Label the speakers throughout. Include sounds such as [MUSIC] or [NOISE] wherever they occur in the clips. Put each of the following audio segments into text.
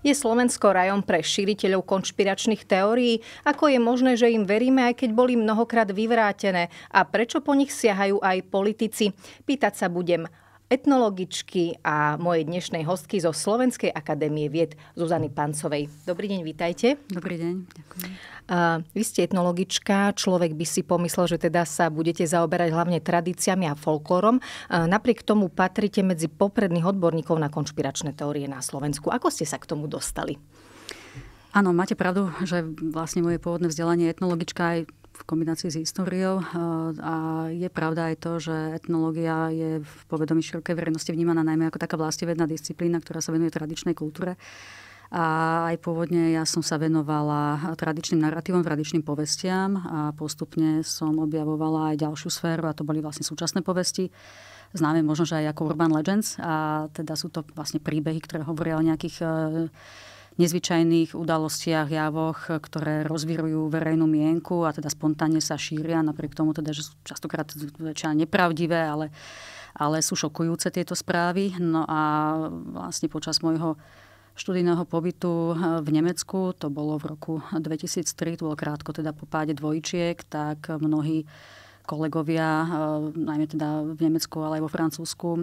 Speaker 1: Je Slovensko rajom pre šíriteľov konšpiračných teórií? Ako je možné, že im veríme, aj keď boli mnohokrát vyvrátené? A prečo po nich siahajú aj politici? Pýtať sa budem etnologičky a mojej dnešnej hostky zo Slovenskej akadémie vied Zuzany Pancovej. Dobrý deň, vítajte. Dobrý deň, ďakujem. Uh, vy ste etnologička, človek by si pomyslel, že teda sa budete zaoberať hlavne tradíciami a folklórom. Uh, napriek tomu patrite medzi popredných odborníkov na konšpiračné teórie na Slovensku. Ako ste sa k tomu dostali? Áno, máte pravdu, že
Speaker 2: vlastne moje pôvodné vzdelanie je etnologička aj v kombinácii s históriou eh, a je pravda aj to, že etnológia je v povedomí širokej verejnosti vnímaná najmä ako taká vlastivedná disciplína, ktorá sa venuje tradičnej kultúre. A aj pôvodne ja som sa venovala tradičným narratívom, tradičným povestiam a postupne som objavovala aj ďalšiu sféru a to boli vlastne súčasné povesti známe možno, že aj ako Urban Legends a teda sú to vlastne príbehy, ktoré hovoria o nejakých eh, nezvyčajných udalostiach, javoch, ktoré rozvirujú verejnú mienku a teda spontánne sa šíria, napriek tomu teda, že sú častokrát väčšina nepravdivé, ale, ale sú šokujúce tieto správy. No a vlastne počas môjho študijného pobytu eh, v Nemecku, to bolo v roku 2003, to bolo krátko teda po páde dvojčiek, tak mnohí kolegovia, eh, najmä teda v Nemecku, ale aj vo Francúzsku eh,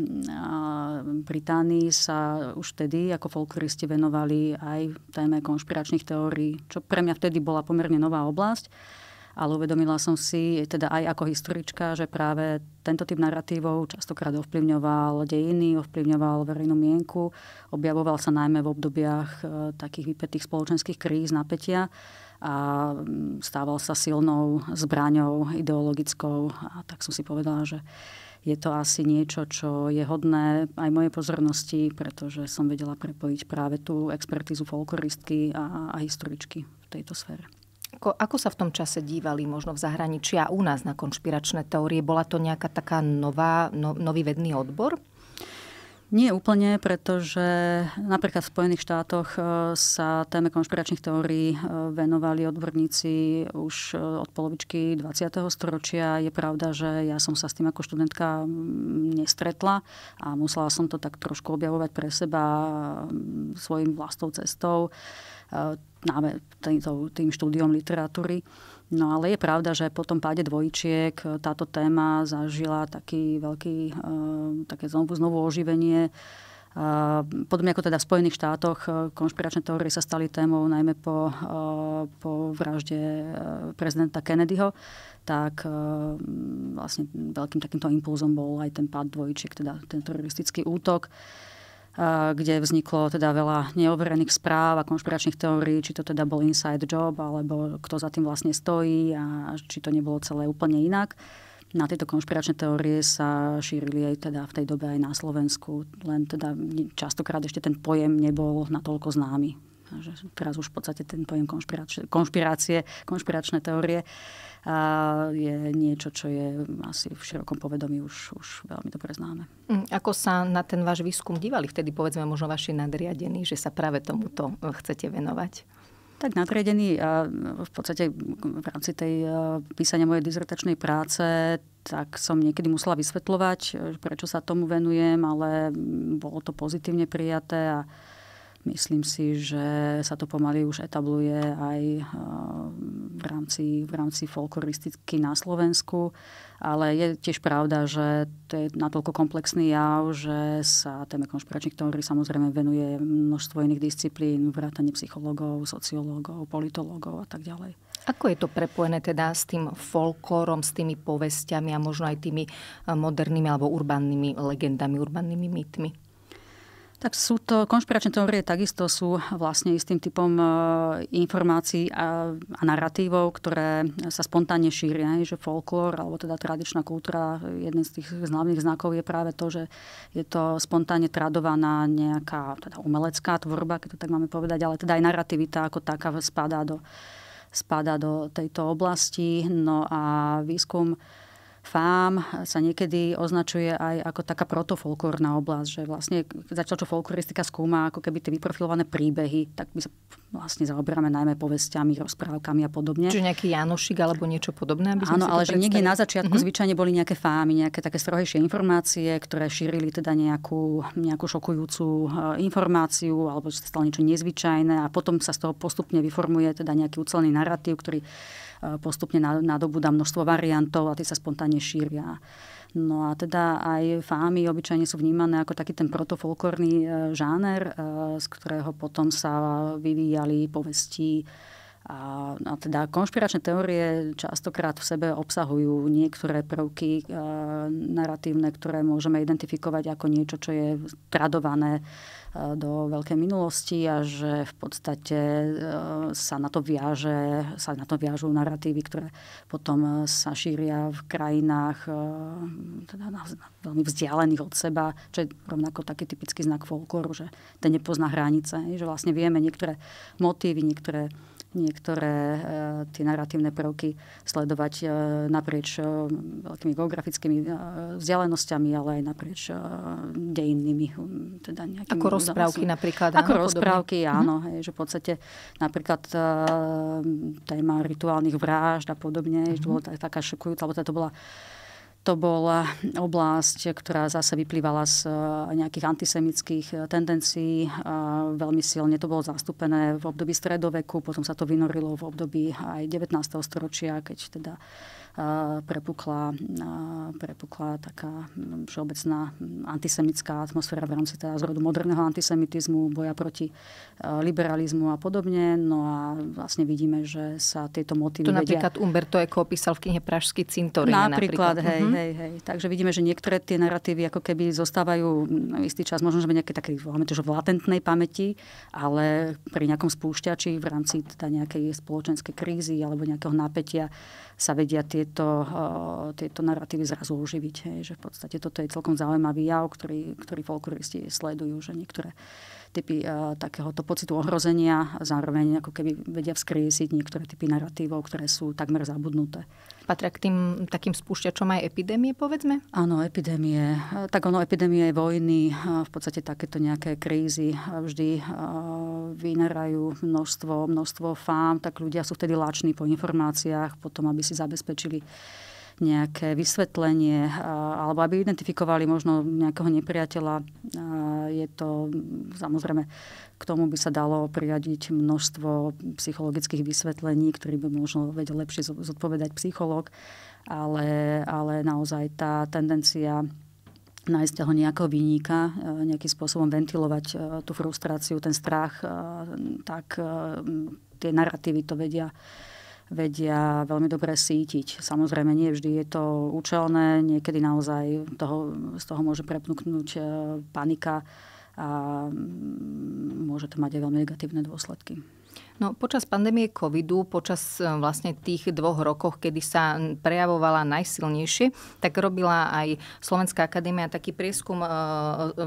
Speaker 2: Británii sa už vtedy ako folkloristi venovali aj téme konšpiračných teórií, čo pre mňa vtedy bola pomerne nová oblasť. Ale uvedomila som si, teda aj ako historička, že práve tento typ narratívov častokrát ovplyvňoval dejiny, ovplyvňoval verejnú mienku, objavoval sa najmä v obdobiach eh, takých vypetých spoločenských kríz, napätia a mm, stával sa silnou zbraňou ideologickou. A tak som si povedala, že je to asi niečo, čo je hodné aj mojej pozornosti, pretože
Speaker 1: som vedela prepojiť práve tú expertízu folkloristky a, a historičky v tejto sfére. Ako, ako sa v tom čase dívali možno v zahraničí a u nás na konšpiračné teórie? Bola to nejaká taká nová, no, nový vedný odbor? Nie úplne, pretože
Speaker 2: napríklad v Spojených štátoch e, sa téme konšpiračných teórií e, venovali odborníci už e, od polovičky 20. storočia. Je pravda, že ja som sa s tým ako študentka nestretla a musela som to tak trošku objavovať pre seba svojim vlastnou cestou, tým štúdiom literatúry. No ale je pravda, že po tom páde dvojčiek e, táto téma zažila taký veľký, e, také znovu, znovu oživenie. E, podobne ako teda v Spojených štátoch, konšpiračné teórie sa stali témou najmä po, po vražde prezidenta Kennedyho, tak vlastne veľkým takýmto impulzom bol aj ten pád dvojčiek, teda ten teroristický útok kde vzniklo teda veľa neoverených správ a konšpiračných teórií, či to teda bol inside job, alebo kto za tým vlastne stojí a či to nebolo celé úplne inak. Na tieto konšpiračné teórie sa šírili aj teda v tej dobe aj na Slovensku, len teda častokrát ešte ten pojem nebol natoľko známy že teraz už v podstate ten pojem konšpirácie, konšpirácie konšpiračné teórie a je niečo, čo je asi v
Speaker 1: širokom povedomí
Speaker 2: už, už veľmi dobre známe.
Speaker 1: Mm, ako sa na ten váš výskum dívali vtedy, povedzme, možno vaši nadriadení, že sa práve tomuto e, chcete venovať? Tak nadriadení
Speaker 2: a e, v podstate v rámci tej e, písania mojej dizertačnej práce tak som niekedy musela vysvetľovať, prečo sa tomu venujem, ale bolo to pozitívne prijaté a Myslím si, že sa to pomaly už etabluje aj eh, v rámci, v rámci folkloristiky na Slovensku, ale je tiež pravda, že to je natoľko komplexný jav, že sa téme konšpiračných teórií samozrejme venuje množstvo iných disciplín, vrátane psychológov, sociológov, politológov a tak ďalej.
Speaker 1: Ako je to prepojené teda s tým folklórom, s tými povestiami a možno aj tými eh, modernými alebo urbannými legendami, urbannými mýtmi? Tak
Speaker 2: sú to, konšpiračné teórie takisto sú vlastne istým typom e, informácií a, a narratívov, ktoré sa spontánne šíria, že folklór alebo teda tradičná kultúra, jeden z tých hlavných znakov je práve to, že je to spontánne tradovaná nejaká teda umelecká tvorba, keď to tak máme povedať, ale teda aj narrativita ako taká spadá do, spadá do tejto oblasti. No a výskum fám sa niekedy označuje aj ako taká protofolklórna oblasť, že vlastne zatiaľ, čo folkloristika skúma ako keby tie vyprofilované príbehy, tak my sa vlastne zaoberáme najmä povestiami,
Speaker 1: rozprávkami a podobne. Čiže nejaký Janošik alebo niečo podobné? Aby Áno, ale že niekde na začiatku
Speaker 2: mm-hmm. zvyčajne boli nejaké fámy, nejaké také strohejšie informácie, ktoré šírili teda nejakú, nejakú šokujúcu eh, informáciu alebo že sa stalo niečo nezvyčajné a potom sa z toho postupne vyformuje teda nejaký ucelený narratív, ktorý E, postupne nadobúda množstvo variantov a tie sa spontánne šíria. No a teda aj fámy obyčajne sú vnímané ako taký ten protofolklórny e, žáner, e, z ktorého potom sa vyvíjali povesti a, a teda konšpiračné teórie častokrát v sebe obsahujú niektoré prvky e, narratívne, ktoré môžeme identifikovať ako niečo, čo je tradované e, do veľkej minulosti a že v podstate e, sa na to viaže, sa na to viažú narratívy, ktoré potom e, sa šíria v krajinách e, teda na, na veľmi vzdialených od seba, čo je rovnako taký typický znak folklóru, že ten nepozná hranice, že vlastne vieme niektoré motívy, niektoré niektoré eh, tie narratívne prvky sledovať eh, naprieč eh, veľkými geografickými vzdialenosťami, ale aj naprieč dejinnými. Hm, teda Ako rozprávky vzdialenosť. napríklad. Ako áno, rozprávky, podobne. Mhm. áno. Hej, že v podstate napríklad téma rituálnych vražd a podobne, mm-hmm. to bola mhm. taká šokujúca, lebo teda to bola to bola oblasť, ktorá zase vyplývala z e, nejakých antisemických e, tendencií. Veľmi silne to bolo zastúpené v období stredoveku, potom sa to vynorilo v období aj 19. storočia, keď teda prepukla, prepukla taká mm, všeobecná mm, antisemická atmosféra v rámci teda zrodu moderného antisemitizmu, boja proti e, liberalizmu a podobne. No a vlastne vidíme, že sa tieto motívy... To vedia... napríklad Umberto Eko opísal v knihe Pražský cintorín. Napríklad, napríklad. Hej, uh-huh. hej, hej. Takže vidíme, že niektoré tie narratívy ako keby zostávajú mm, istý čas, možno, že nejaké voláme to, že v latentnej pamäti, ale pri nejakom spúšťači v rámci teda nejakej spoločenskej krízy alebo nejakého napätia sa vedia tieto, eh, tieto narratívy zrazu uživiť. Hej, že v podstate toto je celkom zaujímavý jav, ktorý, ktorý folkloristi sledujú, že niektoré typy eh, takéhoto pocitu ohrozenia a zároveň ako keby vedia vzkriesiť niektoré typy narratívov, ktoré sú takmer zabudnuté. Patria k tým takým spúšťačom aj epidémie, povedzme? Áno, epidémie. Tak ono, epidémie, vojny, eh, v podstate takéto nejaké krízy eh, vždy vynerajú množstvo, množstvo fám, tak ľudia sú vtedy láční po informáciách, potom, aby si zabezpečili nejaké vysvetlenie alebo aby identifikovali možno nejakého nepriateľa. Je to samozrejme, k tomu by sa dalo priradiť množstvo psychologických vysvetlení, ktorý by možno vedel lepšie zodpovedať psychológ, ale, ale naozaj tá tendencia nájsť ho nejakého výnika, nejakým spôsobom ventilovať tú frustráciu, ten strach, tak tie narratívy to vedia vedia veľmi dobre sítiť. Samozrejme, nie vždy je to účelné, niekedy naozaj toho, z toho môže prepnúknúť eh, panika a mm, môže to mať aj veľmi negatívne dôsledky.
Speaker 1: No, počas pandémie covidu, počas e, vlastne tých dvoch rokov, kedy sa prejavovala najsilnejšie, tak robila aj Slovenská akadémia taký prieskum e, e,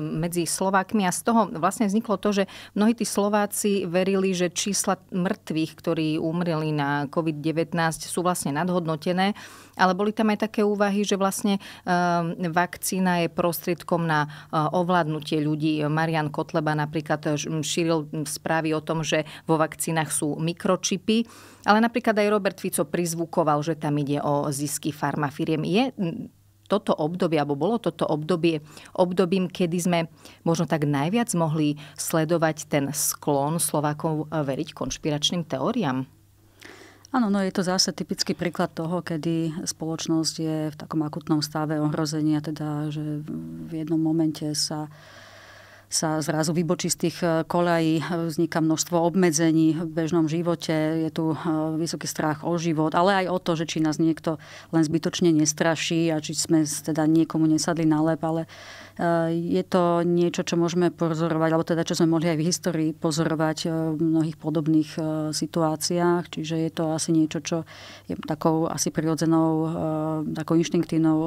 Speaker 1: medzi Slovákmi a z toho vlastne vzniklo to, že mnohí tí Slováci verili, že čísla mŕtvych, ktorí umreli na COVID-19, sú vlastne nadhodnotené ale boli tam aj také úvahy, že vlastne ehm, vakcína je prostriedkom na eh, ovládnutie ľudí. Marian Kotleba napríklad eh, šíril správy o tom, že vo vakcínach sú mikročipy, ale napríklad aj Robert Fico prizvukoval, že tam ide o zisky farmafiriem. Je toto obdobie, alebo bolo toto obdobie obdobím, kedy sme možno tak najviac mohli sledovať ten sklon Slovákov eh, veriť konšpiračným teóriám?
Speaker 2: Áno, no je to zase typický príklad toho, kedy spoločnosť je v takom akutnom stave ohrozenia, teda že v jednom momente sa sa zrazu vybočí z tých eh, kolají, vzniká množstvo obmedzení v bežnom živote, je tu eh, vysoký strach o život, ale aj o to, že či nás niekto len zbytočne nestraší a či sme teda niekomu nesadli na lep, ale Eh, je to niečo, čo môžeme pozorovať, alebo teda čo sme mohli aj v histórii pozorovať eh, v mnohých podobných eh, situáciách, čiže je to asi niečo, čo je takou asi prirodzenou, takou inštinktívnou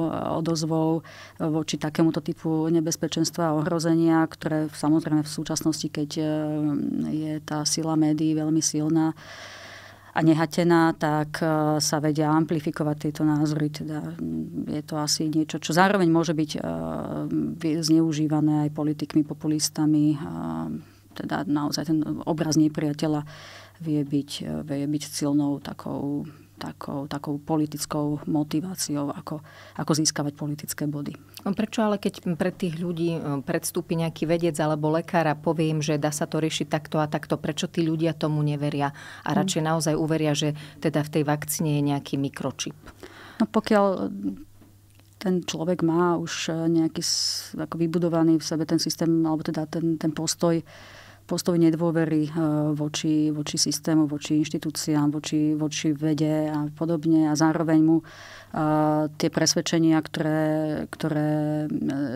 Speaker 2: odozvou voči takémuto typu nebezpečenstva a ohrozenia, ktoré samozrejme v súčasnosti, keď je tá sila médií veľmi silná, a nehatená, tak e, sa vedia amplifikovať tieto názory. Teda mm, je to asi niečo, čo zároveň môže byť e, zneužívané aj politikmi, populistami. E, teda naozaj ten obraz nepriateľa vie byť, vie byť silnou takou takou, takou politickou motiváciou, ako, ako získavať
Speaker 1: politické body. No prečo ale keď pre tých ľudí e, predstúpi nejaký vedec alebo lekár a povie im, že dá sa to riešiť takto a takto, prečo tí ľudia tomu neveria a hmm. radšej naozaj uveria, že teda v tej vakcíne je nejaký mikročip?
Speaker 2: No pokiaľ e, ten človek má už e, nejaký ako vybudovaný v sebe ten systém, alebo teda ten, ten postoj postoj nedôvery eh, voči, voči systému, voči inštitúciám, voči, voči vede a podobne a zároveň mu eh, tie presvedčenia, ktoré, ktoré eh,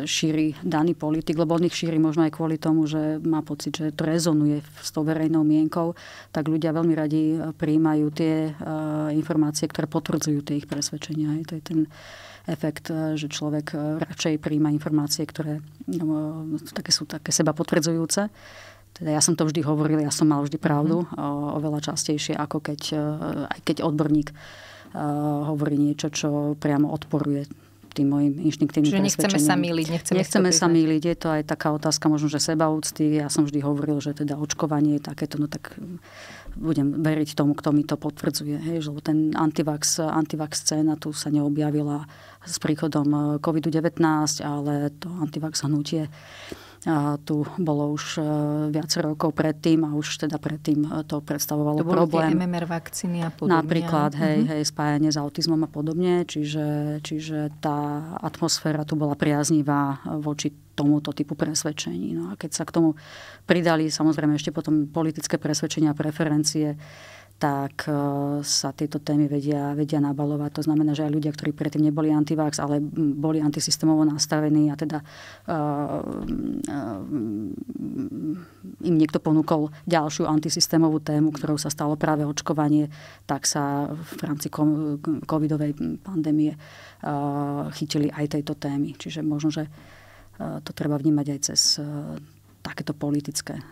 Speaker 2: šíri daný politik, lebo on ich šíri možno aj kvôli tomu, že má pocit, že to rezonuje s tou verejnou mienkou, tak ľudia veľmi radi prijímajú tie informácie, ktoré potvrdzujú tie ich presvedčenia. To je ten efekt, že človek radšej prijíma informácie, ktoré no, také sú také seba potvrdzujúce. Teda ja som to vždy hovoril, ja som mal vždy pravdu, mm. oveľa častejšie, ako keď, e, aj keď odborník e, hovorí niečo, čo priamo odporuje tým mojim inštinktívnym Čiže nechceme sa míliť. Nechceme, nechceme sa míliť. Je to aj taká otázka možno, že sebaúcty. Ja som vždy hovoril, že teda očkovanie je takéto, no tak budem veriť tomu, kto mi to potvrdzuje. Hej, že ten antivax, antivax scéna tu sa neobjavila s príchodom e, COVID-19, ale to antivax hnutie a tu bolo už e, viac rokov predtým a už teda predtým e, to predstavovalo to problém. To
Speaker 1: MMR vakcíny a podobne. Napríklad, hej, mm-hmm.
Speaker 2: hej, spájanie s autizmom a podobne. Čiže, čiže tá atmosféra tu bola priaznivá e, voči tomuto typu presvedčení. No a keď sa k tomu pridali samozrejme ešte potom politické presvedčenia a preferencie, tak e, sa tieto témy vedia, vedia nabalovať. To znamená, že aj ľudia, ktorí predtým neboli antivax, ale boli antisystémovo nastavení a teda uh, uh, im niekto ponúkol ďalšiu antisystémovú tému, ktorou sa stalo práve očkovanie, tak sa v rámci covidovej pandémie uh, chytili aj tejto témy. Čiže možno, že to treba vnímať aj cez takéto politické e,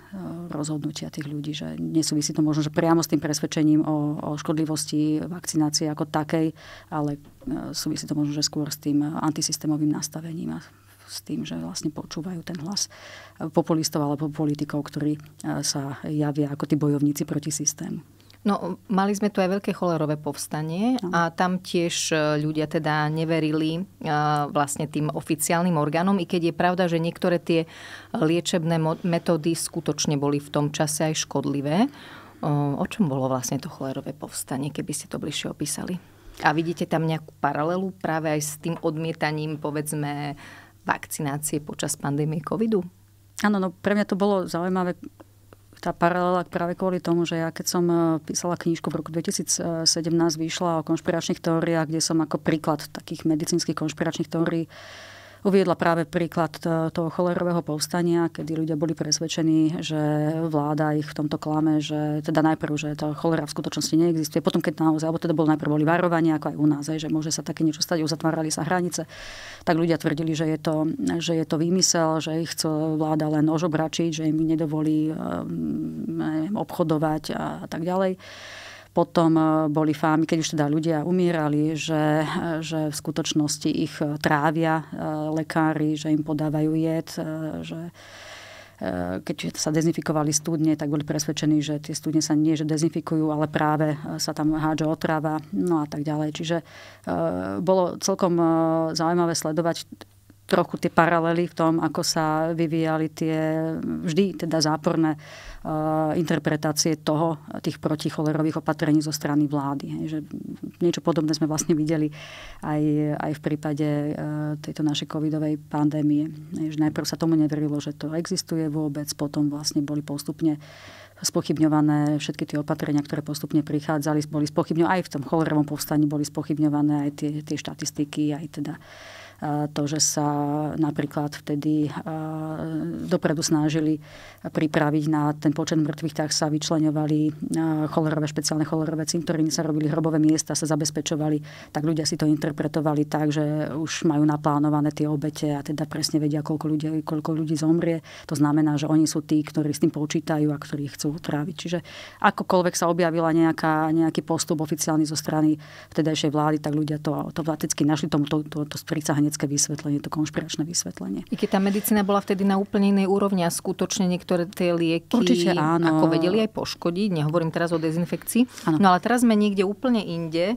Speaker 2: rozhodnutia tých ľudí, že nesúvisí to možno že priamo s tým presvedčením o, o škodlivosti vakcinácie ako takej, ale e, súvisí to možno že skôr s tým antisystémovým nastavením a s tým, že vlastne počúvajú ten hlas e, populistov alebo politikov, ktorí sa javia ako tí bojovníci proti systému.
Speaker 1: No, mali sme tu aj veľké cholerové povstanie a tam tiež e, ľudia teda neverili e, vlastne tým oficiálnym orgánom, i keď je pravda, že niektoré tie liečebné metódy skutočne boli v tom čase aj škodlivé. E, o čom bolo vlastne to cholerové povstanie, keby ste to bližšie opísali? A vidíte tam nejakú paralelu práve aj s tým odmietaním, povedzme, vakcinácie počas pandémie covidu? Áno, no pre mňa to bolo
Speaker 2: zaujímavé tá paralela práve kvôli tomu, že ja keď som e, písala knižku v roku 2017, vyšla o konšpiračných teóriách, kde som ako príklad takých medicínskych konšpiračných teórií Uviedla práve príklad e, toho cholerového povstania, kedy ľudia boli presvedčení, že vláda ich v tomto klame, že teda najprv, že tá cholera v skutočnosti neexistuje, potom keď naozaj, alebo teda bol najprv boli varovania, ako aj u nás, že môže sa také niečo stať, uzatvárali sa hranice, tak ľudia tvrdili, že je to, že je to výmysel, že ich chce vláda len ožobračiť, že im nedovolí e, e, obchodovať a tak ďalej. Potom e, boli fámy, keď už teda ľudia umierali, že, e, že v skutočnosti ich e, trávia lekári, že im podávajú jed, že keď sa dezinfikovali studne, tak boli presvedčení, že tie studne sa nie že dezinfikujú, ale práve sa tam hádže otrava, no a tak ďalej. Čiže bolo celkom zaujímavé sledovať trochu tie paralely v tom, ako sa vyvíjali tie vždy teda záporné uh, interpretácie toho, tých proticholerových opatrení zo strany vlády. Hej, že niečo podobné sme vlastne videli aj, aj v prípade uh, tejto našej covidovej pandémie. Hej, že najprv sa tomu neverilo, že to existuje vôbec, potom vlastne boli postupne spochybňované všetky tie opatrenia, ktoré postupne prichádzali, boli spochybňované aj v tom cholerovom povstaní boli spochybňované aj tie, tie štatistiky, aj teda uh, Eh, to, že sa napríklad vtedy eh, dopredu snažili pripraviť na ten počet mŕtvych, tak sa vyčlenovali eh, cholerové, špeciálne cholerové cintoriny, sa robili hrobové miesta, sa zabezpečovali, tak ľudia si to interpretovali tak, že už majú naplánované tie obete a teda presne vedia, koľko ľudí, koľko ľudí zomrie. To znamená, že oni sú tí, ktorí s tým počítajú a ktorí chcú tráviť. Čiže akokoľvek sa objavila nejaká, nejaký postup oficiálny zo strany vtedajšej vlády, tak ľudia to automaticky našli, tomu to, to, to, to vedecké vysvetlenie, to konšpiračné vysvetlenie.
Speaker 1: I keď tá medicína bola vtedy na úplne inej úrovni a skutočne niektoré tie lieky Určite áno. ako vedeli aj poškodiť, nehovorím teraz o dezinfekcii. Áno. No ale teraz sme niekde úplne inde,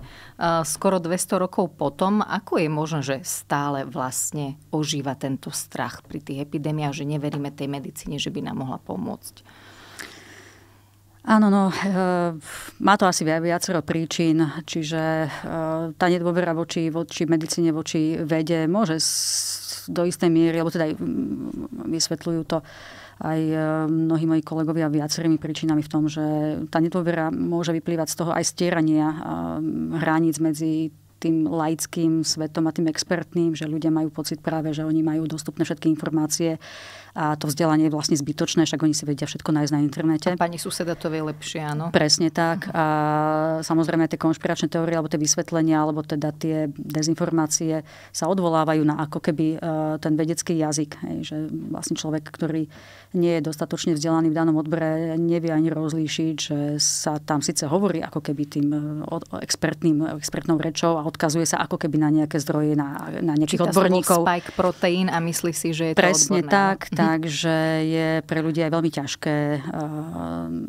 Speaker 1: skoro 200 rokov potom, ako je možné, že stále vlastne ožíva tento strach pri tých epidémiách, že neveríme tej medicíne, že by nám mohla pomôcť? Áno, no, eh, má to asi viacero
Speaker 2: príčin, čiže eh, tá nedôvera voči, voči medicíne, voči vede môže do istej miery, alebo teda mm, vysvetľujú to aj eh, mnohí moji kolegovia viacerými príčinami v tom, že tá nedôvera môže vyplývať z toho aj stierania hraníc medzi tým laickým svetom a tým expertným, že ľudia majú pocit práve, že oni majú dostupné všetky informácie a to vzdelanie je vlastne zbytočné, však oni si vedia všetko nájsť na internete. A pani suseda to vie lepšie, áno. Presne tak. A samozrejme tie konšpiračné teórie alebo tie vysvetlenia alebo teda tie dezinformácie sa odvolávajú na ako keby e, ten vedecký jazyk. Hej, že vlastne človek, ktorý nie je dostatočne vzdelaný v danom odbore, nevie ani rozlíšiť, že sa tam síce hovorí ako keby tým e, expertným, expertnou rečou a odkazuje sa ako keby na nejaké zdroje, na, na nejakých Číta odborníkov. spike
Speaker 1: protein a myslí si, že je to Presne no?
Speaker 2: tak, mhm. takže je pre ľudia aj veľmi ťažké eh,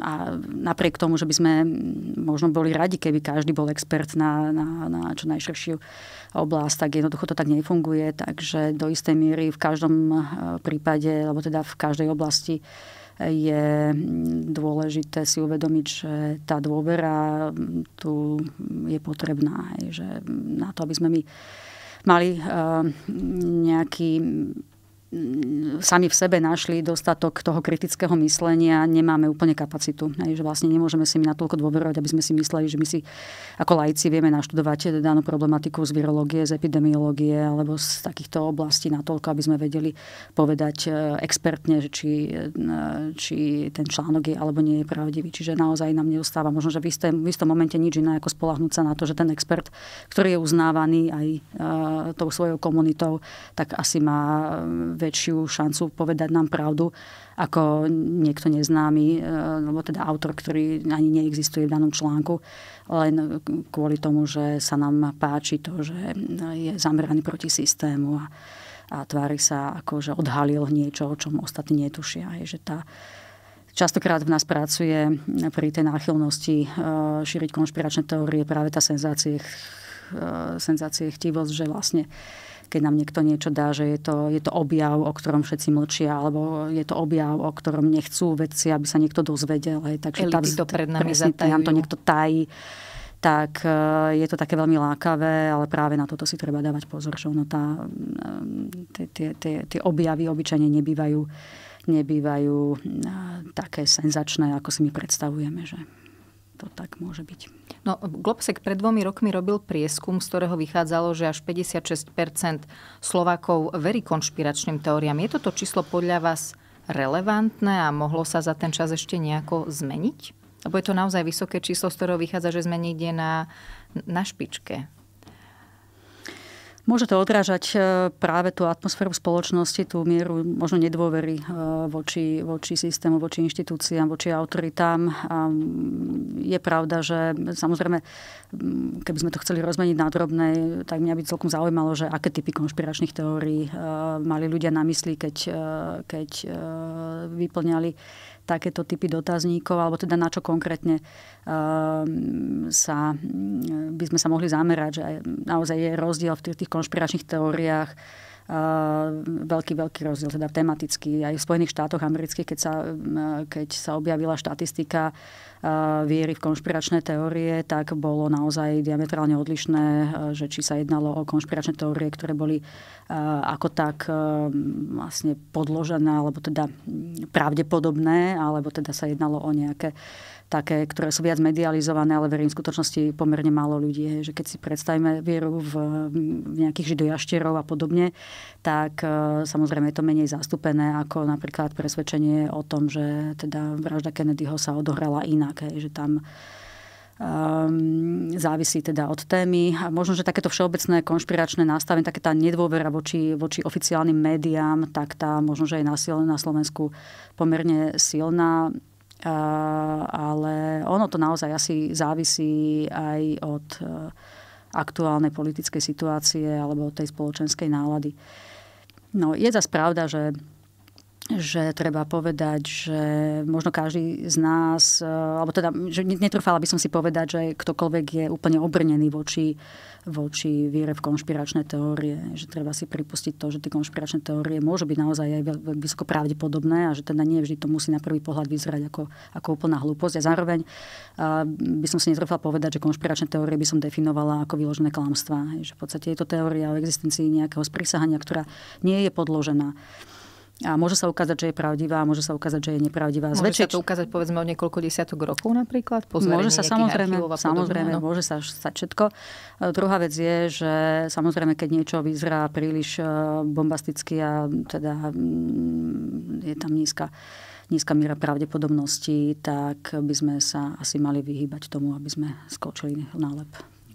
Speaker 2: a napriek tomu, že by sme možno boli radi, keby každý bol expert na, na, na čo najširšiu oblasť, tak jednoducho to tak nefunguje, takže do istej miery v každom eh, prípade, alebo teda v každej oblasti je mm, dôležité si uvedomiť, že tá dôvera mm, tu je potrebná. Že mm, na to, aby sme my mali eh, nejaký sami v sebe našli dostatok toho kritického myslenia, nemáme úplne kapacitu. Hej, že vlastne nemôžeme si mi natoľko dôverovať, aby sme si mysleli, že my si ako lajci vieme naštudovať danú problematiku z virológie, z epidemiológie alebo z takýchto oblastí natoľko, aby sme vedeli povedať e, expertne, či, e, či ten článok je alebo nie je pravdivý. Čiže naozaj nám neostáva možno, že v istom, v istom momente nič iné ako spolahnúť sa na to, že ten expert, ktorý je uznávaný aj uh, tou svojou komunitou, tak asi má väčšiu šancu povedať nám pravdu ako niekto neznámy, e, alebo teda autor, ktorý ani neexistuje v danom článku, len kvôli tomu, že sa nám páči to, že je zameraný proti systému a, a tvári sa ako, že odhalil niečo, o čom ostatní netušia. Je, že tá, Častokrát v nás pracuje pri tej náchylnosti e, šíriť konšpiračné teórie práve tá senzácie, e, senzácie chtivosť, že vlastne uh, keď nám niekto niečo dá, že je to, je to objav, o ktorom všetci mlčia, alebo je to objav, o ktorom nechcú veci, aby sa niekto dozvedel. Hej. takže tá, to pred nami presne, nám to niekto tají tak e, je to také veľmi lákavé, ale práve na toto si treba dávať pozor, že ono tá, e, tie, tie, tie objavy obyčajne nebývajú, nebývajú e, také senzačné, ako si my predstavujeme. Že? to tak môže byť.
Speaker 1: No, Globsek pred dvomi rokmi robil prieskum, z ktorého vychádzalo, že až 56 Slovákov verí konšpiračným teóriám. Je toto číslo podľa vás relevantné a mohlo sa za ten čas ešte nejako zmeniť? Lebo je to naozaj vysoké číslo, z ktorého vychádza, že zmeniť je na, na špičke Môže to odrážať e,
Speaker 2: práve tú atmosféru spoločnosti, tú mieru možno nedôvery e, voči, voči systému, voči inštitúciám, voči autoritám. A je pravda, že samozrejme, keby sme to chceli rozmeniť na drobné, tak mňa by celkom zaujímalo, že aké typy konšpiračných teórií e, mali ľudia na mysli, keď, keď vyplňali takéto typy dotazníkov, alebo teda na čo konkrétne ehm, sa, mm, by sme sa mohli zamerať, že naozaj je rozdiel v tých, tých konšpiračných teóriách, veľký, veľký rozdiel, teda tematicky. Aj v Spojených štátoch amerických, keď sa, keď sa objavila štatistika eh, viery v konšpiračné teórie, tak bolo naozaj diametrálne odlišné, eh, že či sa jednalo o konšpiračné teórie, ktoré boli eh, ako tak vlastne podložené, alebo teda mm, pravdepodobné, alebo teda sa jednalo o nejaké také, ktoré sú viac medializované, ale verím v skutočnosti pomerne málo ľudí. Hej. Že keď si predstavíme vieru v, v nejakých židojaštierov a podobne, tak e, samozrejme je to menej zastúpené ako napríklad presvedčenie o tom, že teda vražda Kennedyho sa odohrala inak. Hej. Že tam um, závisí teda od témy. A možno, že takéto všeobecné konšpiračné nastavenie, také tá nedôvera voči, voči oficiálnym médiám, tak tá možno, že je na Slovensku pomerne silná ale ono to naozaj asi závisí aj od e, aktuálnej politickej situácie alebo od tej spoločenskej nálady. No, je zase pravda, že že treba povedať, že možno každý z nás, e, alebo teda, že netrúfala by som si povedať, že ktokoľvek je úplne obrnený voči, voči viere v konšpiračné teórie. Že treba si pripustiť to, že tie konšpiračné teórie môžu byť naozaj aj vysoko pravdepodobné a že teda nie vždy to musí na prvý pohľad vyzerať ako, ako úplná hlúposť. A zároveň a e, by som si netrúfala povedať, že konšpiračné teórie by som definovala ako vyložené klamstvá. Že v podstate je to teória o existencii nejakého sprísahania, ktorá nie je podložená. A môže sa ukázať, že je pravdivá, môže sa ukázať, že je nepravdivá. Môže Zväčšie... sa to ukázať povedzme o niekoľko desiatok rokov napríklad? môže sa samozrejme, samozrejme no? môže sa stať všetko. E, druhá vec je, že samozrejme, keď niečo vyzerá príliš e, bombasticky a teda mm, je tam nízka nízka miera pravdepodobnosti, tak by sme sa asi mali vyhýbať tomu, aby sme skočili na
Speaker 1: lep.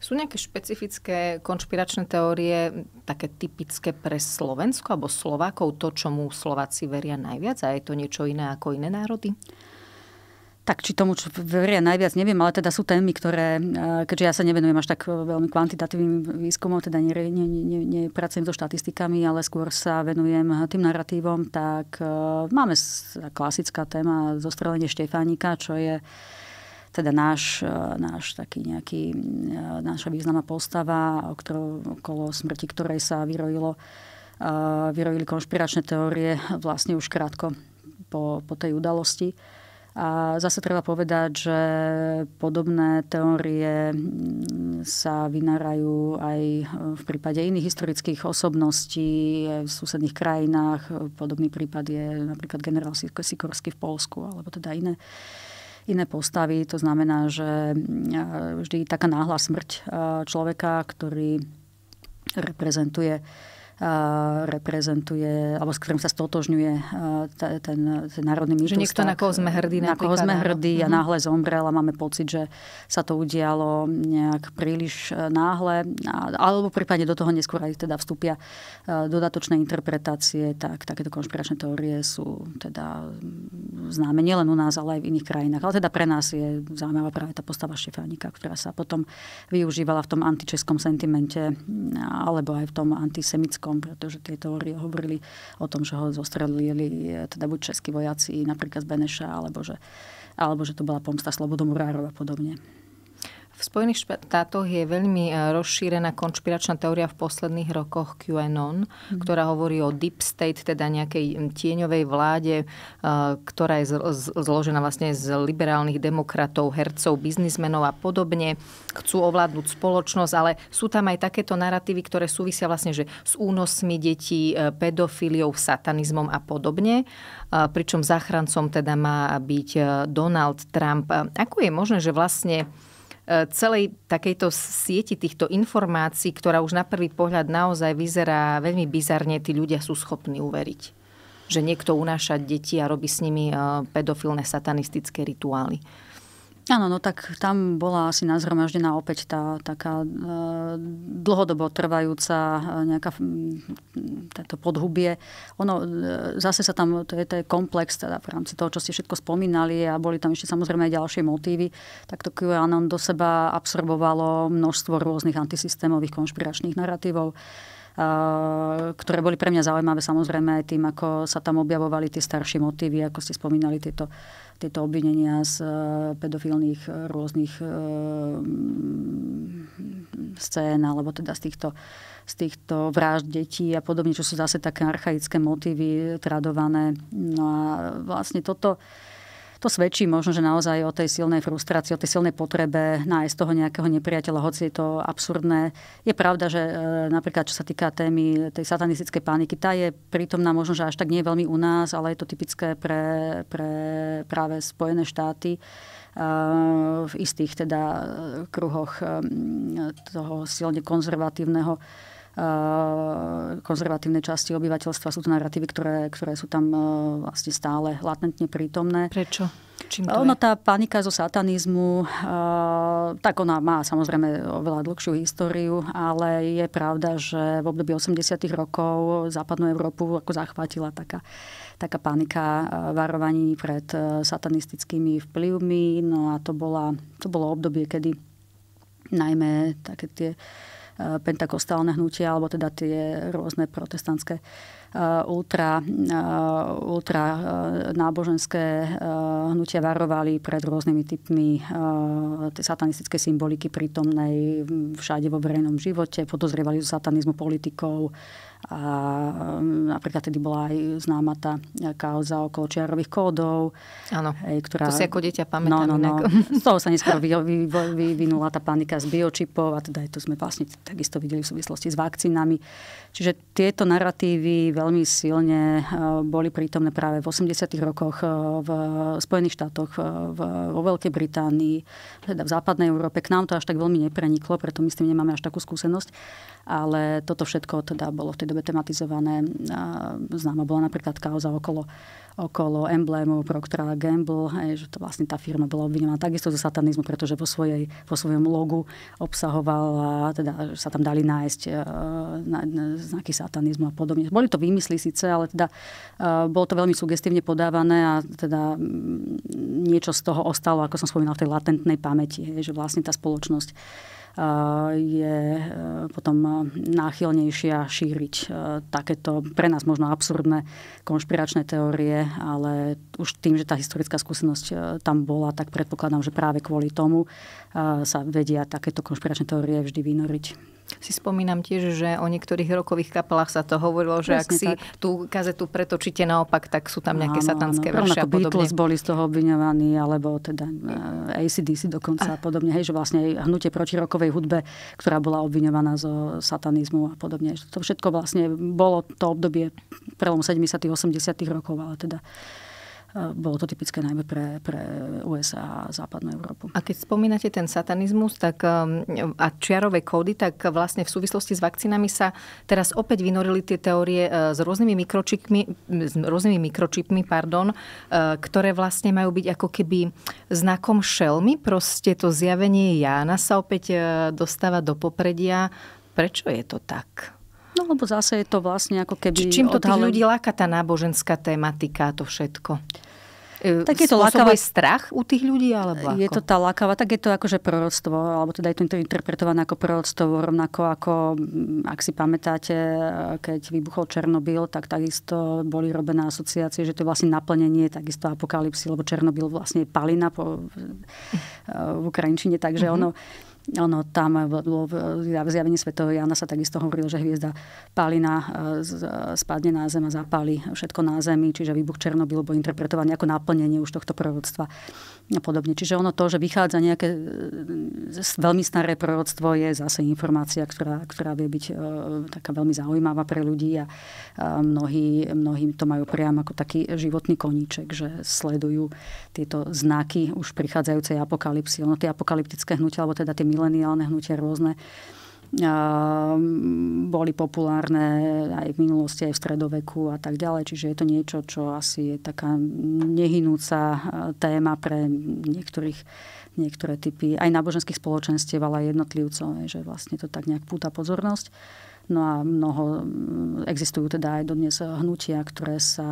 Speaker 1: Sú nejaké špecifické konšpiračné teórie také typické pre Slovensko alebo Slovákov, to, čomu Slováci veria najviac a je to niečo iné ako iné národy? Tak či tomu, čo veria najviac, neviem, ale teda sú témy, ktoré, eh, keďže
Speaker 2: ja sa nevenujem až tak eh, veľmi kvantitatívnym výskumom, teda nepracujem so štatistikami, ale skôr sa venujem eh, tým narratívom, tak máme klasická téma zostrelenie Štefánika, čo je teda náš, e, náš taký nejaký, e, naša významná postava, okolo, okolo smrti ktorej sa vyrojilo, e, vyrojili konšpiračné teórie vlastne už krátko po, po tej udalosti. A zase treba povedať, že podobné teórie mm, sa vynárajú aj v prípade iných historických osobností v susedných krajinách. Podobný prípad je napríklad generál Sikorsky v Polsku alebo teda iné iné postavy. To znamená, že mm, vždy taká náhla smrť e, človeka, ktorý reprezentuje reprezentuje, alebo s ktorým sa stotožňuje ten, ten, ten národný mýtus. Že niekto, tak, na koho sme hrdí. Na koho sme hrdí a mhm. náhle zomrel a máme pocit, že sa to udialo nejak príliš e, náhle, alebo prípadne do toho neskôr aj teda vstúpia e, dodatočné interpretácie, tak takéto konšpiračné teórie sú teda mm, známe nielen u nás, ale aj v iných krajinách. Ale teda pre nás je zaujímavá práve tá postava Štefánika, ktorá sa potom využívala v tom antičeskom sentimente mm, alebo aj v tom antisemickom Ruskom, pretože tie teórie hovorili o tom, že ho zostrelili e, teda buď českí vojaci, napríklad z Beneša, alebo že, alebo že to bola pomsta Slobodomurárov a podobne.
Speaker 1: V Spojených štátoch je veľmi e, rozšírená konšpiračná teória v posledných rokoch QAnon, mm. ktorá hovorí o deep state, teda nejakej tieňovej vláde, e, ktorá je zložená vlastne z liberálnych demokratov, hercov, biznismenov a podobne. Chcú ovládnuť spoločnosť, ale sú tam aj takéto narratívy, ktoré súvisia vlastne že s únosmi detí, e, pedofíliou, satanizmom a podobne. Pričom záchrancom teda má byť Donald Trump. Ako je možné, že vlastne Eh, celej takejto sieti týchto informácií, ktorá už na prvý pohľad naozaj vyzerá veľmi bizarne, tí ľudia sú schopní uveriť že niekto unáša deti a robí s nimi eh, pedofilné satanistické rituály. Áno, no tak tam bola asi nazhromaždená opäť
Speaker 2: tá taká e, dlhodobo trvajúca e, nejaká táto podhubie. Ono, e, zase sa tam, to je, to je komplex teda v rámci toho, čo ste všetko spomínali a boli tam ešte samozrejme aj ďalšie motívy, tak to QAnon do seba absorbovalo množstvo rôznych antisystémových konšpiračných narratívov. Eh, ktoré boli pre mňa zaujímavé samozrejme aj tým, ako sa tam objavovali tie staršie motívy, ako ste spomínali tieto, tieto obvinenia z eh, pedofilných eh, rôznych mm, scén, alebo teda z týchto z týchto vražd detí a podobne, čo sú zase také archaické motívy tradované. No a vlastne toto, uh, to svedčí možno, že naozaj o tej silnej frustrácii, o tej silnej potrebe nájsť toho nejakého nepriateľa, hoci je to absurdné. Je pravda, že e, napríklad čo sa týka témy tej satanistickej paniky, tá je prítomná možno, že až tak nie je veľmi u nás, ale je to typické pre, pre práve Spojené štáty e, v istých teda e, kruhoch toho silne konzervatívneho Eh, konzervatívnej časti obyvateľstva. Sú to narratívy, ktoré, ktoré sú tam eh, vlastne stále latentne prítomné. Prečo? Čím to ono, je? tá panika zo satanizmu, eh, tak ona má samozrejme oveľa dlhšiu históriu, ale je pravda, že v období 80. rokov západnú Európu ako zachvátila taká taká panika varovaní pred satanistickými vplyvmi. No a to, bola, to bolo obdobie, kedy najmä také tie uh, E, pentakostálne hnutia alebo teda tie rôzne protestantské Eh, ultra, eh, ultra eh, náboženské hnutia varovali pred rôznymi typmi satanistickej symboliky prítomnej všade vo verejnom živote. Podozrievali z satanizmu politikov, a napríklad tedy bola aj známa tá kauza okolo čiarových kódov. Áno, ktorá, to si ako dieťa pamätám. No, no, no. Z toho sa neskôr vyvinula tá panika z biočipov a teda aj to sme vlastne takisto videli v súvislosti s vakcínami. Čiže tieto narratívy veľmi silne eh, boli prítomné práve v 80. rokoch eh, v Spojených štátoch, eh, vo Veľkej Británii, teda v západnej Európe. K nám to až tak veľmi nepreniklo, preto my s tým nemáme až takú skúsenosť. Ale toto všetko teda bolo v tej dobe tematizované. Známa bola napríklad kauza okolo okolo emblémov Procter Gamble, hej, že to vlastne tá firma bola obvinená takisto zo satanizmu, pretože vo, svojej, vo svojom logu obsahovala, teda že sa tam dali nájsť uh, na, na, znaky satanizmu a podobne. Boli to výmysly síce, ale teda uh, bolo to veľmi sugestívne podávané a teda niečo z toho ostalo, ako som spomínal, v tej latentnej pamäti, hej, že vlastne tá spoločnosť Eh, je eh, potom náchylnejšia šíriť eh, takéto pre nás možno absurdné konšpiračné teórie, ale už tým, že tá historická skúsenosť tam bola, tak predpokladám, že práve kvôli tomu sa vedia takéto konšpiračné teórie vždy vynoriť
Speaker 1: si spomínam tiež, že o niektorých rokových kapelách sa to hovorilo, že Presne ak si tak. tú kazetu pretočíte naopak, tak sú tam nejaké áno, satanské áno, verše a podobne. Beatles
Speaker 2: boli z toho obviňovaní, alebo teda e, ACDC dokonca a ah. podobne. Hej, že vlastne hnutie proti rokovej hudbe, ktorá bola obviňovaná zo satanizmu a podobne. To všetko vlastne bolo to obdobie prelom 70 80 rokov, ale teda bolo to typické najmä
Speaker 1: pre, pre USA a západnú Európu. A keď spomínate ten satanizmus tak, um, a čiarové kódy, tak vlastne v súvislosti s vakcínami sa teraz opäť vynorili tie teórie e, s rôznymi mikročipmi, s rôznymi mikročipmi pardon, e, ktoré vlastne majú byť ako keby znakom šelmy. Proste to zjavenie Jána sa opäť e, dostáva do popredia. Prečo je to tak?
Speaker 2: No lebo zase je to vlastne ako keby... Či, čím to odhalen... tých ľudí
Speaker 1: láka tá náboženská tematika a to všetko? E, tak je to lakavá... strach u tých ľudí? Alebo ako? Je to tá lákavá, tak je to akože proroctvo, alebo teda je to
Speaker 2: interpretované ako proroctvo, rovnako ako, mm, ak si pamätáte, e, keď vybuchol Černobyl, tak takisto boli robené asociácie, že to je vlastne naplnenie takisto apokalipsy, lebo Černobyl vlastne je palina po, v e, Ukrajinčine, takže mm-hmm. ono ono tam v, v zjavení svätého Jana sa takisto hovorilo, že hviezda pálina spadne na zem a zapáli všetko na zemi, čiže výbuch Černobylu bol interpretovaný ako naplnenie už tohto prorodstva a podobne. Čiže ono to, že vychádza nejaké e, veľmi staré proroctvo, je zase informácia, ktorá, ktorá vie byť e, taká veľmi zaujímavá pre ľudí a, a mnohí, mnohí to majú priam ako taký životný koníček, že sledujú tieto znaky už prichádzajúcej apokalipsy. Ono tie apokalyptické hnutia, alebo teda tie mileniálne hnutia rôzne, Ehm, boli populárne aj v minulosti, aj v stredoveku a tak ďalej. Čiže je to niečo, čo asi je taká nehynúca eh, téma pre niektorých niektoré typy aj náboženských spoločenstiev, ale aj jednotlivcov, že vlastne to tak nejak púta pozornosť. No a mnoho, mm, existujú teda aj dodnes hnutia, ktoré sa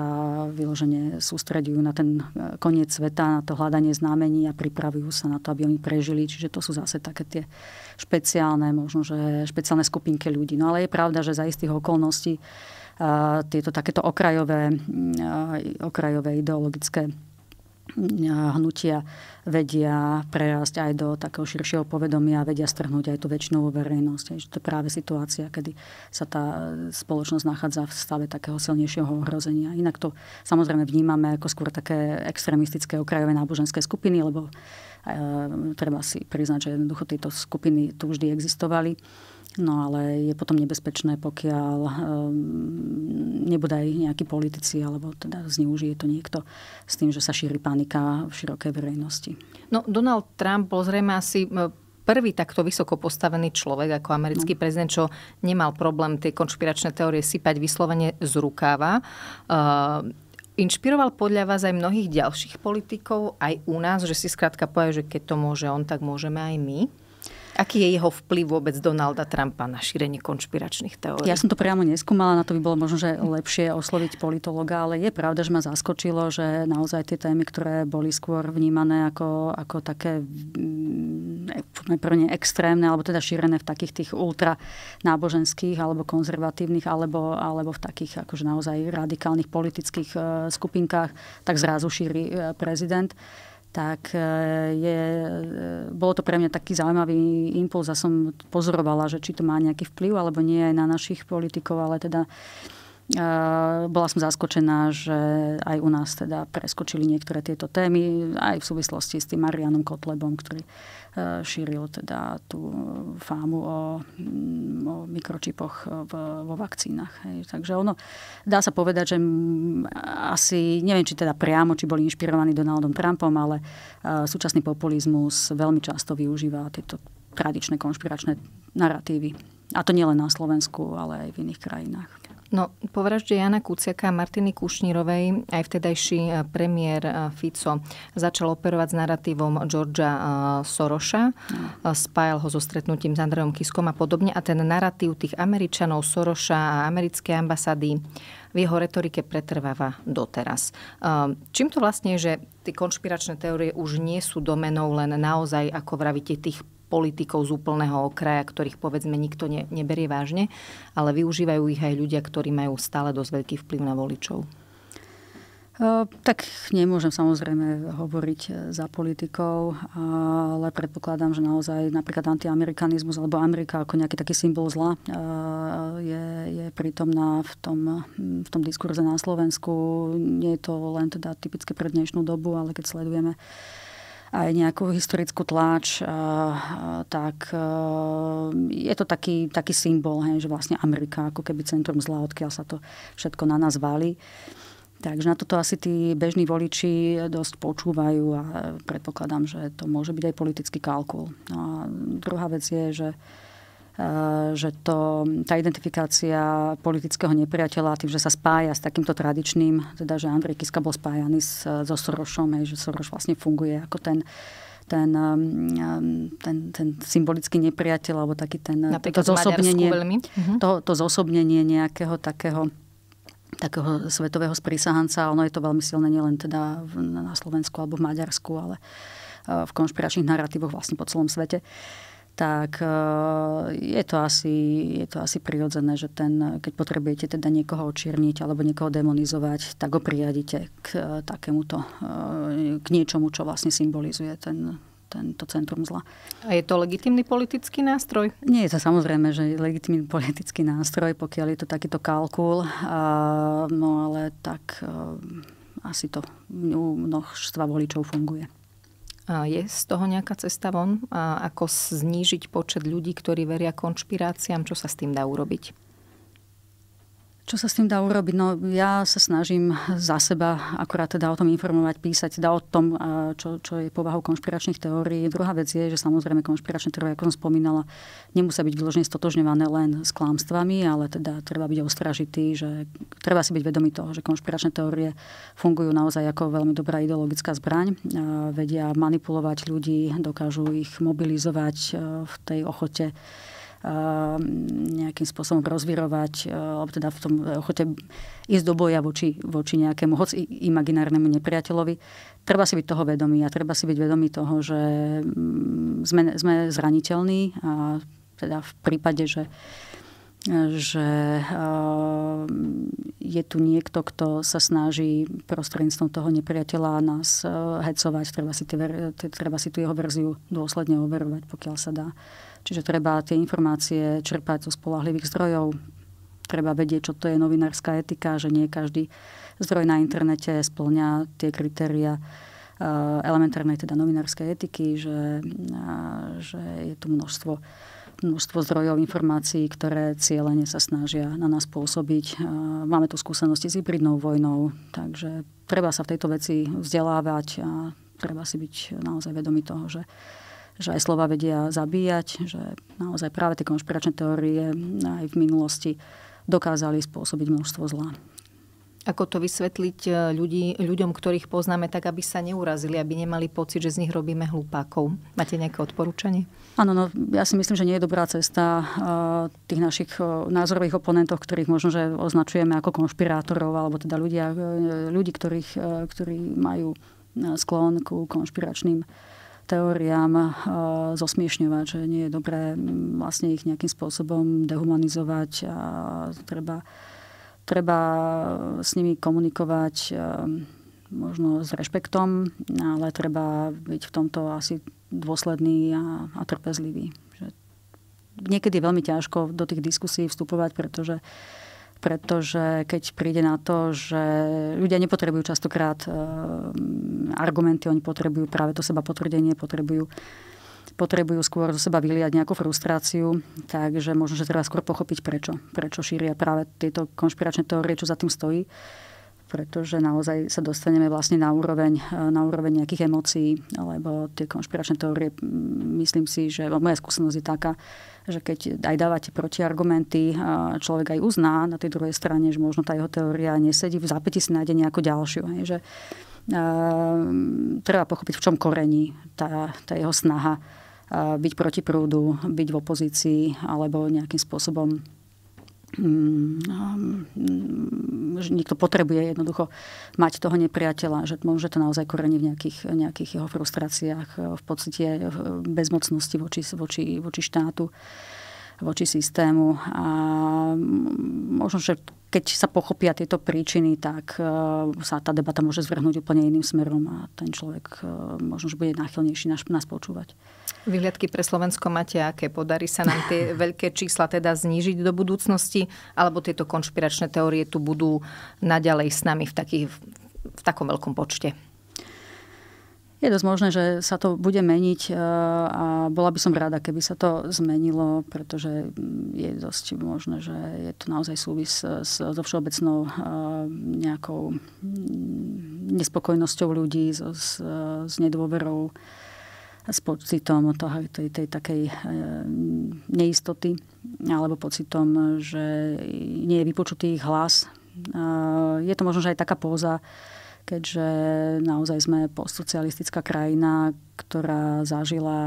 Speaker 2: vyložene sústredujú na ten e, koniec sveta, na to hľadanie znamení a pripravujú sa na to, aby oni prežili. Čiže to sú zase také tie špeciálne, možno, že špeciálne skupinky ľudí. No ale je pravda, že za istých okolností e, tieto takéto okrajové, mm, e, okrajové ideologické hnutia vedia prerásť aj do takého širšieho povedomia a vedia strhnúť aj tú väčšinovú verejnosť. Je to je práve situácia, kedy sa tá spoločnosť nachádza v stave takého silnejšieho ohrozenia. Inak to samozrejme vnímame ako skôr také extrémistické okrajové náboženské skupiny, lebo e, treba si priznať, že jednoducho tieto skupiny tu vždy existovali No ale je potom nebezpečné, pokiaľ um, nebude aj nejakí politici, alebo teda zneužije to niekto s tým, že sa šíri panika v širokej verejnosti.
Speaker 1: No Donald Trump bol zrejme asi prvý takto vysoko postavený človek ako americký no. prezident, čo nemal problém tie konšpiračné teórie sypať vyslovene z rukáva. Uh, Inšpiroval podľa vás aj mnohých ďalších politikov, aj u nás, že si skrátka povie, že keď to môže on, tak môžeme aj my? Aký je jeho vplyv vôbec Donalda Trumpa na šírenie konšpiračných teórií? Ja som
Speaker 2: to priamo neskúmala, na to by bolo možno, že lepšie osloviť politologa, ale je pravda, že ma zaskočilo, že naozaj tie témy, ktoré boli skôr vnímané ako, ako také prvne mm, extrémne, alebo teda šírené v takých tých ultra náboženských alebo konzervatívnych, alebo, alebo v takých akože naozaj radikálnych politických eh, skupinkách, tak zrazu šíri eh, prezident tak e, je, e, bolo to pre mňa taký zaujímavý impuls a som pozorovala, že či to má nejaký vplyv alebo nie aj na našich politikov, ale teda uh, Eh, bola som zaskočená, že aj u nás teda preskočili niektoré tieto témy, aj v súvislosti s tým Marianom Kotlebom, ktorý eh, šíril teda tú fámu o, mm, o mikročipoch eh, v, vo vakcínach. Hej. Takže ono, dá sa povedať, že asi, neviem, či teda priamo, či boli inšpirovaní Donaldom Trumpom, ale súčasný populizmus veľmi často využíva tieto tradičné konšpiračné narratívy. A to nielen na Slovensku, ale aj v iných krajinách.
Speaker 1: No, po vražde Jana Kuciaka a Martiny Kušnírovej aj vtedajší e, premiér e, Fico začal operovať s narratívom Georgia e, Soroša. Spájal ho so stretnutím s Andrejom Kiskom a podobne. A ten narratív tých Američanov, Soroša a americké ambasády v jeho retorike pretrváva doteraz. Čím to vlastne je, že tie konšpiračné teórie už nie sú domenou len naozaj, ako vravíte, tých politikov z úplného okraja, ktorých povedzme nikto ne, neberie vážne, ale využívajú ich aj ľudia, ktorí majú stále dosť veľký vplyv na voličov.
Speaker 2: Tak nemôžem samozrejme hovoriť e, za politikov, ale predpokladám, že naozaj napríklad antiamerikanizmus alebo Amerika ako nejaký taký symbol zla e, je, je prítomná v tom, v tom diskurze na Slovensku. Nie je to len teda typické pre dnešnú dobu, ale keď sledujeme uh, aj nejakú historickú tlač, tak je to taký, taký symbol, hej, že vlastne Amerika, ako keby centrum zla, odkiaľ sa to všetko na nás valí. Takže na toto asi tí bežní voliči dosť počúvajú a predpokladám, že to môže byť aj politický kalkul. No a druhá vec je, že Eh, že to, tá identifikácia politického nepriateľa tým, že sa spája s takýmto tradičným, teda že Andrej Kiska bol spájaný s, so Sorošom, hej, že Soroš vlastne funguje ako ten ten, eh, ten, ten symbolický nepriateľ alebo taký ten eh, to zosobnenie, mhm. to, to zosobnenie nejakého takého takého svetového sprísahanca. Ono je to veľmi silné nielen teda na Slovensku alebo v Maďarsku, ale v konšpiračných narratívoch vlastne po celom svete. Uh, tak eh, je to asi, je to asi prirodzené, že ten, keď potrebujete teda niekoho očierniť alebo niekoho demonizovať, tak ho priradíte k eh, takémuto, eh, k niečomu, čo vlastne symbolizuje ten, tento centrum zla.
Speaker 1: A je to legitimný politický nástroj?
Speaker 2: Nie je to samozrejme, že je legitimný politický nástroj, pokiaľ je to takýto kalkul,
Speaker 1: no ale tak asi to u množstva voličov funguje. Je z toho nejaká cesta von? Ako znížiť počet ľudí, ktorí veria konšpiráciám? Čo sa s tým dá urobiť? Čo sa s tým dá urobiť?
Speaker 2: No, ja sa snažím za seba akurát teda o tom informovať, písať, teda o tom, čo, čo je povahou konšpiračných teórií. Druhá vec je, že samozrejme konšpiračné teórie, ako som spomínala, nemusia byť vyložené stotožňované len s klámstvami, ale teda treba byť ostražitý, že treba si byť vedomý toho, že konšpiračné teórie fungujú naozaj ako veľmi dobrá ideologická zbraň. Vedia manipulovať ľudí, dokážu ich mobilizovať e, v tej ochote Ehm, nejakým spôsobom rozvirovať, eh, alebo teda v tom ochote ísť do boja voči, voči nejakému, hoci imaginárnemu nepriateľovi. Treba si byť toho vedomý a treba si byť vedomý toho, že mm, sme, sme zraniteľní a teda v prípade, že že ehm, je tu niekto, kto sa snaží prostredníctvom toho nepriateľa nás eh, hecovať. Treba si, tie, treba si tú jeho verziu dôsledne overovať, pokiaľ sa dá. Čiže treba tie informácie čerpať zo spolahlivých zdrojov. Treba vedieť, čo to je novinárska etika, že nie každý zdroj na internete splňa tie kritéria eh, elementárnej teda novinárskej etiky, že, eh, že je tu množstvo množstvo zdrojov informácií, ktoré cieľene sa snažia na nás pôsobiť. Eh, máme tu skúsenosti s hybridnou vojnou, takže treba sa v tejto veci vzdelávať a treba si byť naozaj vedomi toho, že že aj slova vedia zabíjať, že naozaj práve tie konšpiračné teórie aj v minulosti dokázali spôsobiť množstvo zla.
Speaker 1: Ako to vysvetliť eh, ľudí, ľuďom, ktorých poznáme, tak aby sa neurazili, aby nemali pocit, že z nich robíme hlupákov? Máte nejaké odporúčanie? Áno, no, ja si myslím, že nie je dobrá
Speaker 2: cesta eh, tých našich eh, názorových oponentov, ktorých možno, že označujeme ako konšpirátorov, alebo teda ľudia, ľudí, ktorých, ktorí majú sklon ku konšpiračným teóriám eh, zosmiešňovať, že nie je dobré mm, vlastne ich nejakým spôsobom dehumanizovať a treba, treba s nimi komunikovať eh, možno s rešpektom, ale treba byť v tomto asi dôsledný a, a trpezlivý. Že niekedy je veľmi ťažko do tých diskusí vstupovať, pretože uh, pretože keď príde na to, že ľudia nepotrebujú častokrát eh, argumenty, oni potrebujú práve to seba potvrdenie, potrebujú potrebujú skôr zo seba vyliať nejakú frustráciu, takže možno, že treba skôr pochopiť prečo. Prečo šíria práve tieto konšpiračné teórie, čo za tým stojí pretože naozaj sa dostaneme vlastne na úroveň, e, na úroveň nejakých emócií, lebo tie konšpiračné teórie, myslím si, že moja skúsenosť je taká, že keď aj dávate protiargumenty, e, človek aj uzná na tej druhej strane, že možno tá jeho teória nesedí, v zápäti si nájde nejakú ďalšiu. Hej, že, Uh, treba pochopiť, v čom korení tá, tá jeho snaha byť proti prúdu, byť v opozícii alebo nejakým spôsobom že mm, um, mm, niekto potrebuje jednoducho mať toho nepriateľa, že môže to naozaj koreniť v nejakých, nejakých jeho frustráciách, v pocite eh, bezmocnosti voči, voči, voči štátu voči systému. A možno, že keď sa pochopia tieto príčiny, tak e, sa tá debata môže zvrhnúť úplne iným smerom a ten človek e, možno, že bude náchylnejší nás, nás počúvať.
Speaker 1: Vyhliadky pre Slovensko máte aké? Podarí sa nám tie [LAUGHS] veľké čísla teda znížiť do budúcnosti? Alebo tieto konšpiračné teórie tu budú naďalej s nami v, takých, v takom veľkom počte? Je
Speaker 2: dosť možné, že sa to bude meniť e, a bola by som rada, keby sa to zmenilo, pretože mm, je dosť možné, že je to naozaj súvis e, so všeobecnou e, nejakou mm, nespokojnosťou ľudí, so, s, s nedôverou, s pocitom toho, tej, tej takej neistoty alebo pocitom, že nie je vypočutý ich hlas. Je to možno, že aj taká póza, keďže naozaj sme postsocialistická krajina, ktorá zažila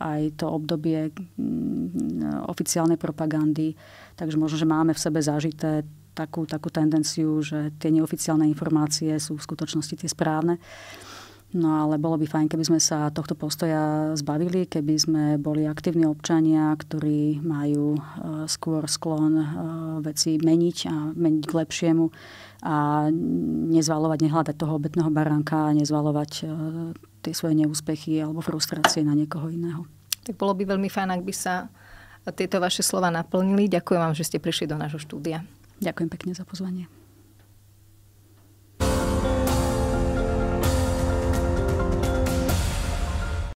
Speaker 2: aj to obdobie mm, oficiálnej propagandy. Takže možno, že máme v sebe zažité takú, takú tendenciu, že tie neoficiálne informácie sú v skutočnosti tie správne. No ale bolo by fajn, keby sme sa tohto postoja zbavili, keby sme boli aktívni občania, ktorí majú e, skôr sklon e, veci meniť a meniť k lepšiemu a nezvalovať, nehľadať toho obetného baránka a nezvalovať e, tie svoje neúspechy alebo frustrácie na niekoho iného.
Speaker 1: Tak bolo by veľmi fajn, ak by sa tieto vaše slova naplnili. Ďakujem vám, že ste prišli do nášho štúdia. Ďakujem pekne za pozvanie.